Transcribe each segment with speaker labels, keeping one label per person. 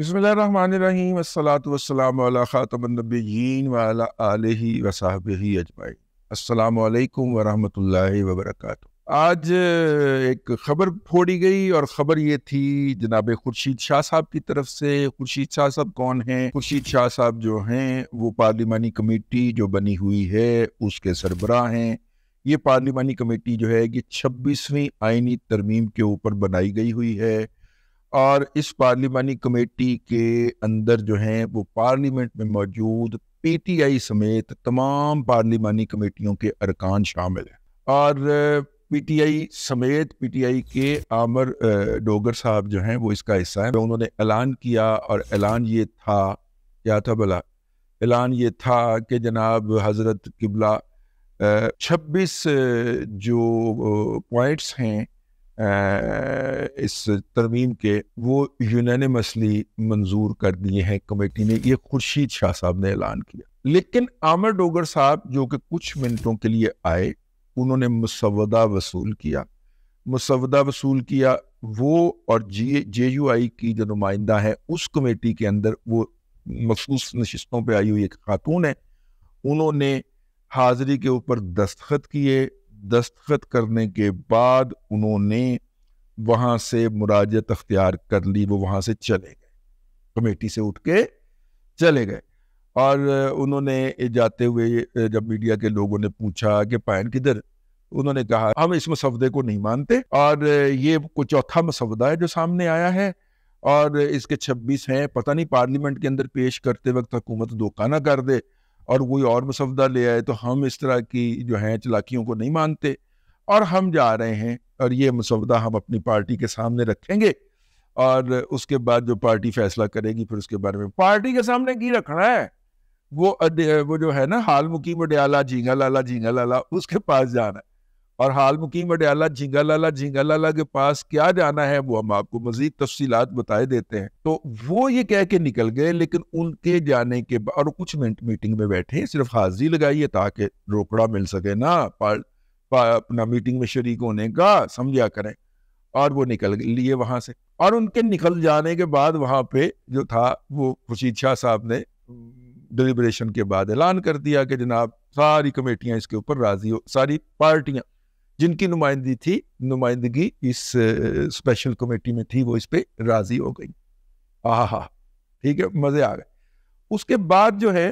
Speaker 1: बसमीम वसलाम ख़ातमनबीन वाल अजमाई असलकम वरहमल वबरक आज एक ख़बर फोड़ी गई और ख़बर ये थी जनाब खुर्शीद शाह साहब की तरफ से खुर्शीद शाह साहब कौन हैं खुर्शीद शाह साहब जो हैं वो पार्लिमानी कमेटी जो बनी हुई है उसके सरबरा हैं ये पार्लिमानी कमेटी जो है कि छब्बीसवीं आइनी तरमीम के ऊपर बनाई गई हुई है और इस पार्लियामानी कमेटी के अंदर जो है वो पार्लियामेंट में मौजूद पीटीआई समेत तमाम पार्लियामानी कमेटियों के अरकान शामिल हैं और पीटीआई समेत पीटीआई के आमर डोगर साहब जो हैं वो इसका हिस्सा हैं उन्होंने ऐलान किया और ऐलान ये था क्या था भला ऐलान ये था कि जनाब हज़रत किबला छब्बीस जो पॉइंट्स हैं इस तरमीम के वो यूनानसली मंजूर कर दिए हैं कमेटी ने ये खुर्शीद शाह साहब ने ऐलान किया लेकिन आमिर डोगर साहब जो कि कुछ मिनटों के लिए आए उन्होंने मुसवदा वसूल किया मुसवदा वसूल किया वो और जी जे यू आई की जो नुमाइंदा है उस कमेटी के अंदर वो मखसूस नशस्तों पर आई हुई एक खातून है उन्होंने हाजिरी के ऊपर दस्तखत किए दस्तखत करने के बाद उन्होंने वहां से मुराजत अख्तियार कर ली वो वहां से चले गए कमेटी से उठ के चले गए और उन्होंने जाते हुए जब मीडिया के लोगों ने पूछा कि पायन किधर उन्होंने कहा हम इस मसवदे को नहीं मानते और ये कुछ चौथा मसवदा है जो सामने आया है और इसके 26 हैं पता नहीं पार्लियामेंट के अंदर पेश करते वक्त हुकूमत धोखा ना कर दे और कोई और मसवदा ले आए तो हम इस तरह की जो है चलाकियों को नहीं मानते और हम जा रहे हैं और ये मसवदा हम अपनी पार्टी के सामने रखेंगे और उसके बाद जो पार्टी फैसला करेगी फिर उसके बारे में पार्टी के सामने की रखना है वो वो जो है ना हाल मुकीम अडयाला झींगा लाला झींगा लाला उसके पास जाना है और हाल मुकीम अडयाला लाला झिंगा लाला के पास क्या जाना है वो हम आपको मजीद तफसी बताए देते हैं तो वो ये कह के निकल गए लेकिन उनके जाने के बाद और कुछ मिनट मीटिंग में बैठे सिर्फ हाजिरी लगाइए ताकि रोकड़ा मिल सके ना पा, पा, अपना मीटिंग में शरीक होने का समझा करें और वो निकल लिए वहां से और उनके निकल जाने के बाद वहां पे जो था वो खुर्शीद शाह साहब ने डिलीबरेशन के बाद ऐलान कर दिया कि जनाब सारी कमेटियां इसके ऊपर राजी हो सारी पार्टियां जिनकी नुमाइंदगी थी नुमाइंदगी इस स्पेशल कमेटी में थी वो इस पर राजी हो गई आहा ठीक है मज़े आ गए उसके बाद जो है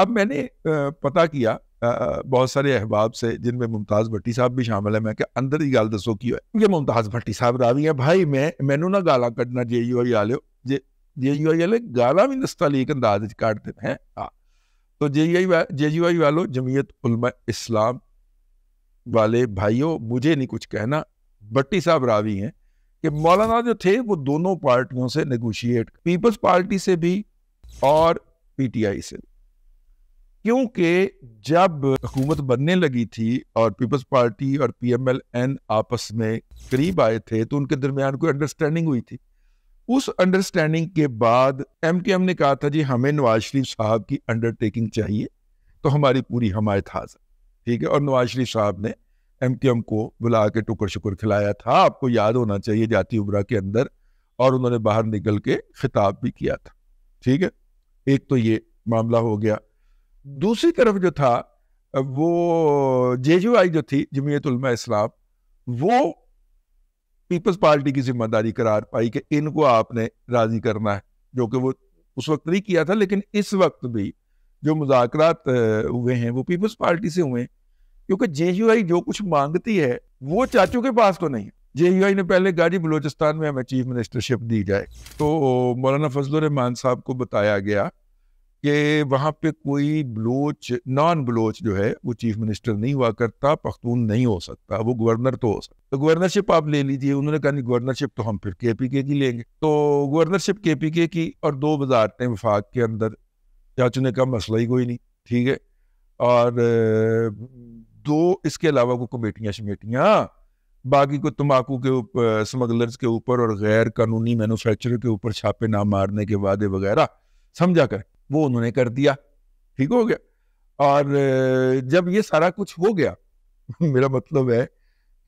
Speaker 1: अब मैंने पता किया बहुत सारे अहबाब से जिनमें मुमताज़ भट्टी साहब भी शामिल है मैं क्या अंदर ही गाल दसो की है ये मुमताज़ भट्टी साहब रावी है भाई मैं मैनू ना गाला कटना जे you I Alo J J you आई वाले गाला भी नस्तालीक अंदाज काट देते हैं हाँ तो जे यू आई जे यू आई वालो जमीयत उलमा इस्लाम वाले भाइयों मुझे नहीं कुछ कहना बट्टी साहब रावी हैं कि मौलाना जो थे वो दोनों पार्टियों से नेगोशिएट पीपल्स पार्टी से भी और पीटीआई से क्योंकि जब हुकूमत बनने लगी थी और पीपल्स पार्टी और पीएमएलएन आपस में करीब आए थे तो उनके दरमियान कोई अंडरस्टैंडिंग हुई थी उस अंडरस्टैंडिंग के बाद एमकेएम ने कहा था जी हमें नवाज शरीफ साहब की अंडरटेकिंग चाहिए तो हमारी पूरी हमायत हाजिर ठीक है और नवाज शरीफ साहब ने एम के एम को बुला के टुकड़ शुक्र खिलाया था आपको याद होना चाहिए जाति उमरा के अंदर और उन्होंने बाहर निकल के खिताब भी किया था ठीक है एक तो ये मामला हो गया दूसरी तरफ जो था वो जे जो थी जमीयत इस्लाम वो पीपल्स पार्टी की जिम्मेदारी करार पाई कि इनको आपने राजी करना है जो कि वो उस वक्त नहीं किया था लेकिन इस वक्त भी जो मुजाकर हुए हैं वो पीपल्स पार्टी से हुए हैं क्योंकि जे जो कुछ मांगती है वो चाचू के पास को तो नहीं जे ने पहले गाड़ी बलोचिस्तान में हमें चीफ मिनिस्टरशिप दी जाए तो मौलाना फजल रहमान साहब को बताया गया कि वहाँ पे कोई बलोच नॉन बलोच जो है वो चीफ मिनिस्टर नहीं हुआ करता पख्तून नहीं हो सकता वो गवर्नर तो हो सकता तो गवर्नरशिप आप ले लीजिए उन्होंने कहा नहीं गवर्नरशिप तो हम फिर के पी के की लेंगे तो गवर्नरशिप के पी के की और दो वजारतें विफाक के अंदर चाचू ने कहा मसला ही कोई नहीं ठीक है और दो इसके अलावा को कमेटियां शमेटियां बाकी को तम्बाकू के ऊपर स्मगलर्स के ऊपर और गैर कानूनी मैनुफेक्चर के ऊपर छापे ना मारने के वादे वगैरह समझा कर वो उन्होंने कर दिया ठीक हो गया और जब ये सारा कुछ हो गया मेरा मतलब है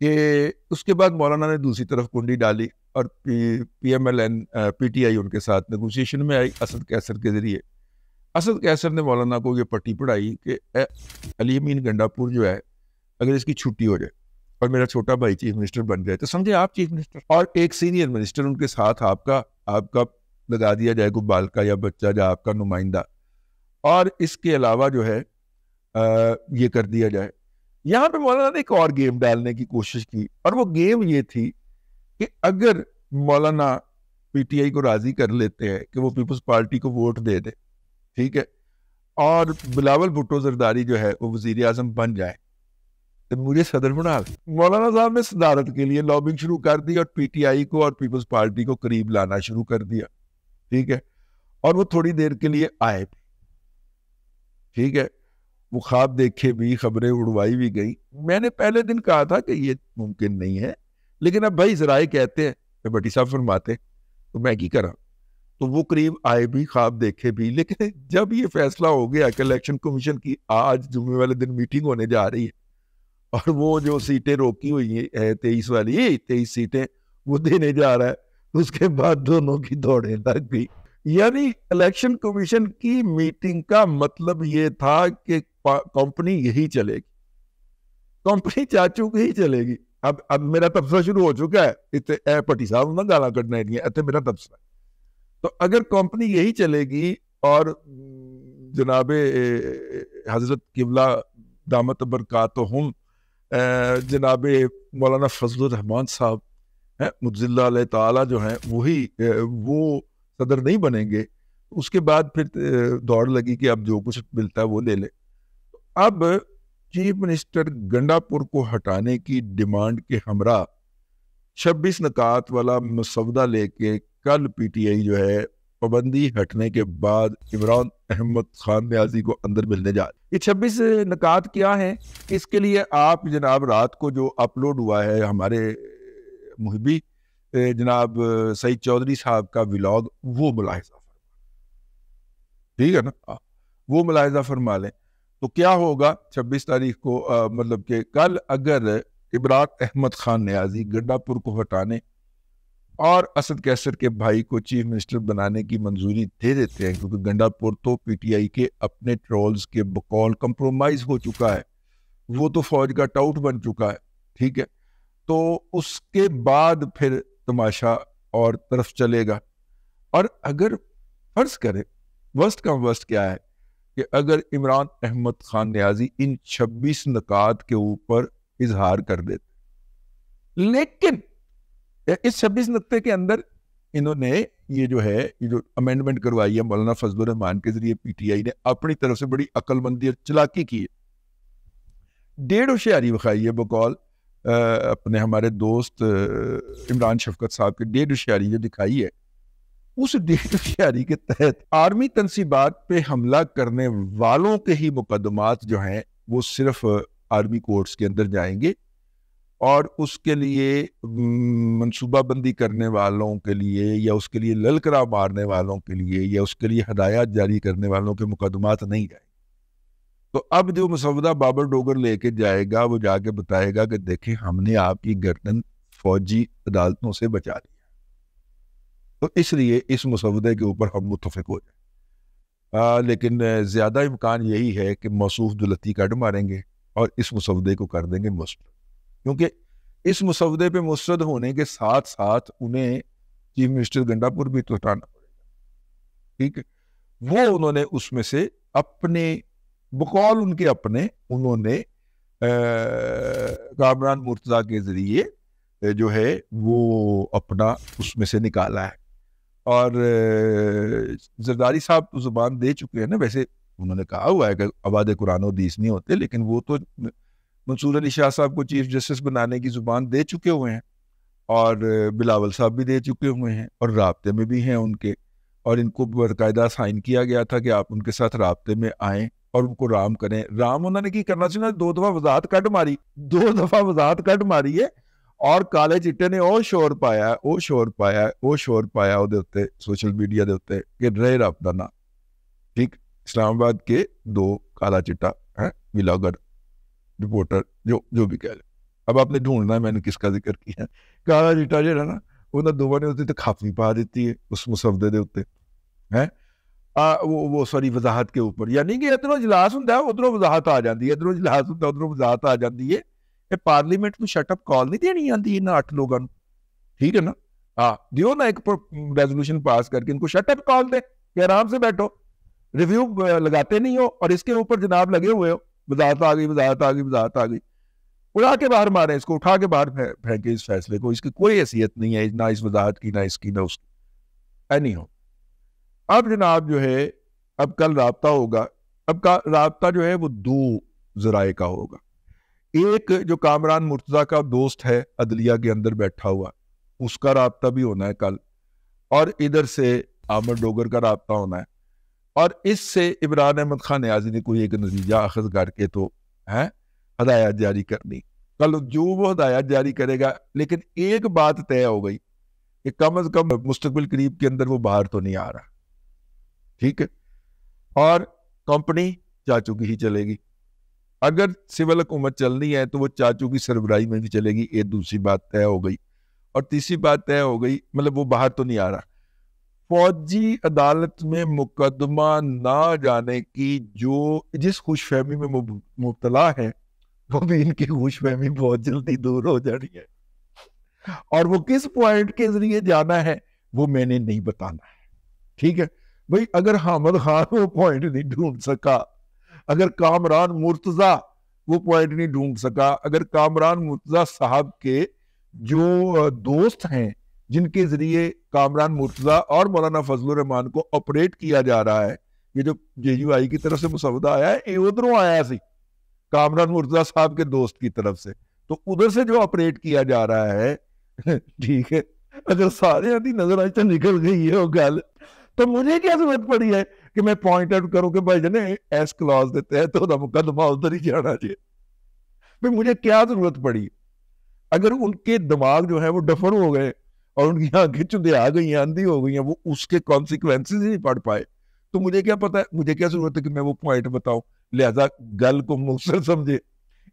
Speaker 1: कि उसके बाद मौलाना ने दूसरी तरफ कुंडी डाली और P M L N P T I उनके साथ नगोशिएशन में आई असद कैसर के जरिए असद कैसर ने मौलाना को ये पट्टी पढ़ाई कि अली अमीन गंडापुर जो है अगर इसकी छुट्टी हो जाए और मेरा छोटा भाई चीफ मिनिस्टर बन जाए तो समझे आप चीफ मिनिस्टर और एक सीनियर मिनिस्टर उनके साथ आपका आपका लगा दिया जाए कोई बालका या बच्चा या आपका नुमाइंदा और इसके अलावा जो है आ, ये कर दिया जाए यहाँ पे मौलाना ने एक और गेम डालने की कोशिश की और वो गेम ये थी कि अगर मौलाना पीटीआई को राजी कर लेते हैं कि वो पीपल्स पार्टी को वोट दे दे ठीक है और बिलावल भुट्टो जरदारी जो है वो वजीर आजम बन जाए तो मुझे सदर बना मौलाना साहब ने सदारत के लिए लॉबिंग शुरू कर दी और पीटीआई को और पीपल्स पार्टी को करीब लाना शुरू कर दिया ठीक है और वो थोड़ी देर के लिए आए ठीक है वो ख्वाब देखे भी खबरें उड़वाई भी गई मैंने पहले दिन कहा था कि ये मुमकिन नहीं है लेकिन अब भाई जराए कहते हैं भट्टी साहब फरमाते तो मैं की करा तो वो करीब आए भी खाब देखे भी लेकिन जब ये फैसला हो गया कि इलेक्शन कमीशन की आज जुम्मे वाले दिन मीटिंग होने जा रही है और वो जो सीटें रोकी हुई है तेईस वाली तेईस सीटें वो देने जा रहा है उसके बाद दोनों की दौड़े लग गई यानी इलेक्शन कमीशन की मीटिंग का मतलब ये था कि कंपनी यही चलेगी कंपनी चाचू की ही चलेगी अब अब मेरा तबसरा शुरू हो चुका है इतने पट्टी साहब ना गाला कटना है इतने मेरा तबसरा तो अगर कंपनी यही चलेगी और जनाब हजरत किबला दामत तो हम जनाब मौलाना फजल रहमान साहब हैं मुजिल्ला ताला जो हैं वही वो सदर नहीं बनेंगे उसके बाद फिर दौड़ लगी कि अब जो कुछ मिलता है वो ले ले अब चीफ मिनिस्टर गंडापुर को हटाने की डिमांड के हमरा 26 नकात वाला मसौदा लेके कल पीटीआई जो है पाबंदी हटने के बाद इमरान अहमद खान न्याजी को अंदर मिलने जा ये छब्बीस निकात क्या है इसके लिए आप जनाब रात को जो अपलोड हुआ है हमारे मुहबी जनाब सईद चौधरी साहब का विलाग वो मुलाहजा फरमा ठीक है ना हाँ, वो मुलाहजा फरमा लें तो क्या होगा छब्बीस तारीख को आ, मतलब के कल अगर इमरान अहमद खान न्याजी गड्डापुर को हटाने और असद कैसर के भाई को चीफ मिनिस्टर बनाने की मंजूरी दे देते हैं क्योंकि गंडापुर तो पीटीआई के अपने ट्रोल्स के बकौल कंप्रोमाइज हो चुका है वो तो फौज का टाउट बन चुका है ठीक है तो उसके बाद फिर तमाशा और तरफ चलेगा और अगर फर्ज करें वर्स्ट का वर्स्ट क्या है कि अगर इमरान अहमद खान न्याजी इन 26 नकात के ऊपर इजहार कर देते लेकिन इस छब्बीस नुकते के अंदर इन्होंने ये जो है ये जो अमेंडमेंट करवाई है मौलाना फजल रहमान के जरिए पीटीआई ने अपनी तरफ से बड़ी अकलमंदी और चलाकी की है डेढ़ होशियारी बखाई है बकौल अपने हमारे दोस्त इमरान शफकत साहब की डेढ़ होशियारी जो दिखाई है उस डेढ़ होशियारी के तहत आर्मी तनसीबात पे हमला करने वालों के ही मुकदमात जो हैं वो सिर्फ आर्मी कोर्ट्स के अंदर जाएंगे और उसके लिए मनसूबा बंदी करने वालों के लिए या उसके लिए ललकरा मारने वालों के लिए या उसके लिए हदायत जारी करने वालों के मुकदमात नहीं जाए तो अब जो मसौदा बाबर डोगर लेके जाएगा वो जाके बताएगा कि देखें हमने आपकी गर्दन फौजी अदालतों से बचा लिया तो इसलिए इस मसौदे के ऊपर हम मुतफिक हो जाए आ, लेकिन ज़्यादा इम्कान यही है कि मौसू दुलती कट मारेंगे और इस मसौदे को कर देंगे मुस्लिम क्योंकि इस मुसवदे पे मुस्रद होने के साथ साथ उन्हें चीफ मिनिस्टर गंडापुर भी तो हटाना पड़ेगा ठीक है वो उन्होंने उसमें से अपने बकौल उनके अपने उन्होंने कामरान मुर्तजा के ज़रिए जो है वो अपना उसमें से निकाला है और जरदारी साहब तो जुबान दे चुके हैं ना वैसे उन्होंने कहा हुआ है कि आबाद कुरान दीस नहीं होते लेकिन वो तो मंसूर अली शाह साहब को चीफ जस्टिस बनाने की ज़ुबान दे चुके हुए हैं और बिलावल साहब भी दे चुके हुए हैं और रबते में भी हैं उनके और इनको बाकायदा साइन किया गया था कि आप उनके साथ रबते में आए और उनको राम करें राम उन्होंने की करना चाहिए दो दफ़ा वजात कट मारी दो दफ़ा वजाहत कट मारी है और काले चिट्टे ने वह शोर पाया वह शोर पाया ਉਹ शोर पाया ਉਹਦੇ उत्ते सोशल मीडिया के ਉੱਤੇ ਕਿ ਡਰੇ ਰੱਬ ਦਾ ਨਾਂ ਠੀਕ ਇਸਲਾਮਾਬਾਦ ਕੇ ਦੋ ਕਾਲਾ ਚਿੱਟਾ रिपोर्टर जो जो भी कह रहे अब आपने ढूंढना है मैंने किसका जिक्र किया काला रीटा जो है ना वो दो बने होती तो खाफी पा देती है उस मुसवदे के उत्ते है आ, वो वो सॉरी वजाहत के ऊपर यानी कि इधरों इजलास होंगे उधरों वजाहत आ जाती है इधरों इजलास होंगे उधरों वजाहत आ जाती है ये पार्लीमेंट में शटअप कॉल नहीं देनी आती इन्हें अठ लोगों ठीक है ना हाँ दियो ना एक रेजोल्यूशन पास करके इनको शटअप कॉल दे कि आराम से बैठो रिव्यू लगाते नहीं हो और इसके ऊपर जनाब लगे हुए हो वजाहत आ गई वजाहत आ गई वजाहत आ गई उड़ा के बाहर मारे इसको उठा के बाहर फेंके इस फैसले को इसकी कोई हैसियत नहीं है ना इस वजाहत की ना इसकी ना उसकी एनी हो अब जनाब जो है अब कल रबता होगा अब का रबता जो है वो दो जराए का होगा एक जो कामरान मुर्तजा का दोस्त है अदलिया के अंदर बैठा हुआ उसका रबता भी होना है कल और इधर से आमर डोगर का रबता होना है और इससे इमरान अहमद खान न्याजी ने कोई एक नतीजा अखज करके तो है हदायत जारी करनी कल जो वो हदायत जारी करेगा लेकिन एक बात तय हो गई कि कम अज कम मुस्तबिल करीब के अंदर वो बाहर तो नहीं आ रहा ठीक है और कंपनी चाचू की ही चलेगी अगर सिविल हुकूमत चलनी है तो वो चाचू की सरबराही में भी चलेगी ये दूसरी बात तय हो गई और तीसरी बात तय हो गई मतलब वो बाहर तो नहीं आ रहा फौजी अदालत में मुकदमा ना जाने की जो जिस खुश फहमी में मुबतला है वो भी इनकी खुश फहमी बहुत जल्दी दूर हो जानी है और वो किस पॉइंट के जरिए जाना है वो मैंने नहीं बताना है ठीक है भाई अगर हामद खान वो पॉइंट नहीं ढूंढ सका अगर कामरान मुर्तजा वो पॉइंट नहीं ढूंढ सका अगर कामरान मुर्तजा साहब के जो दोस्त हैं जिनके जरिए कामरान मुर्तजा और मौलाना फजल रहमान को ऑपरेट किया जा रहा है ये जो जे यू आई की तरफ से मुसवदा आया है ये उधरों आया सी कामरान मुर्तजा साहब के दोस्त की तरफ से तो उधर से जो ऑपरेट किया जा रहा है ठीक है अगर सारे की नजर आज तो निकल गई है वो गल तो मुझे क्या जरूरत पड़ी है कि मैं पॉइंट आउट करूं कि भाई जने एस क्लॉज देते हैं तो मुकदमा उधर ही जाना चाहिए भाई मुझे क्या जरूरत पड़ी अगर उनके दिमाग जो है वो डफर हो गए और उनकी आंखें चुंदे आ गई हैं अंधी हो गई हैं वो उसके कॉन्सिक्वेंसेज नहीं पढ़ पाए तो मुझे क्या पता है मुझे क्या जरूरत है कि मैं वो पॉइंट बताऊं लिहाजा गल को मुखसर समझे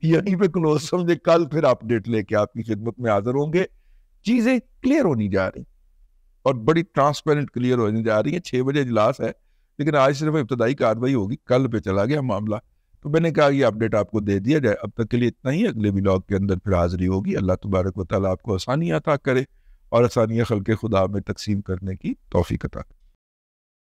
Speaker 1: यहीं पे क्लोज समझे कल फिर अपडेट लेके आपकी खिदमत में हाजिर होंगे चीजें क्लियर होनी जा रही और बड़ी ट्रांसपेरेंट क्लियर होनी जा रही है छह बजे इजलास है लेकिन आज सिर्फ इब्तदाई कार्रवाई होगी कल पे चला गया मामला तो मैंने कहा ये अपडेट आपको दे दिया जाए अब तक के लिए इतना ही अगले ब्लॉग के अंदर फिर हाजिरी होगी अल्लाह तबारक वाली आपको आसानी अता करे और आसानिया खल के खुदा में तकसीम करने की तोफ़ी कता